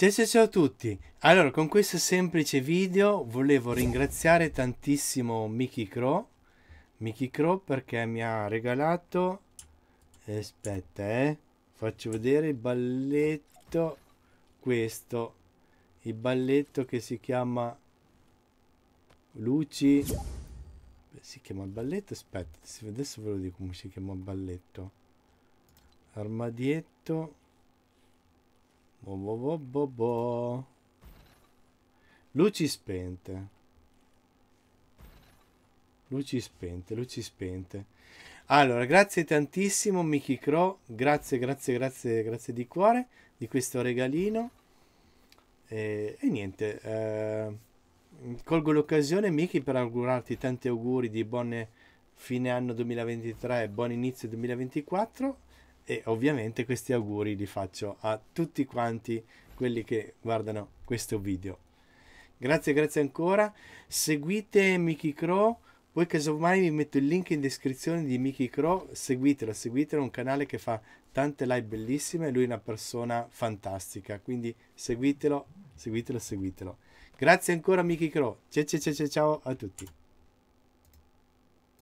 Ciao ciao ciao a tutti! Allora, con questo semplice video volevo ringraziare tantissimo Mickey Crow, Mickey Crow perché mi ha regalato... Eh, aspetta, eh! Faccio vedere il balletto, questo, il balletto che si chiama Luci... Si chiama il balletto? Aspetta, adesso ve lo dico come si chiama il balletto. Armadietto... Bo bo bo bo Luci spente. Luci spente, luci spente. Allora, grazie tantissimo Mickey Crow, grazie, grazie, grazie, grazie di cuore di questo regalino. E, e niente, eh, colgo l'occasione Mickey per augurarti tanti auguri di buon fine anno 2023 e buon inizio 2024 e ovviamente questi auguri li faccio a tutti quanti quelli che guardano questo video. Grazie, grazie ancora. Seguite Mickey Crow. Poi casomai vi metto il link in descrizione di Mickey Crow. Seguitelo, seguitelo, è un canale che fa tante live bellissime. Lui è una persona fantastica. Quindi seguitelo, seguitelo, seguitelo. Grazie ancora Mickey Crow. Ciao ciao ciao ciao a tutti.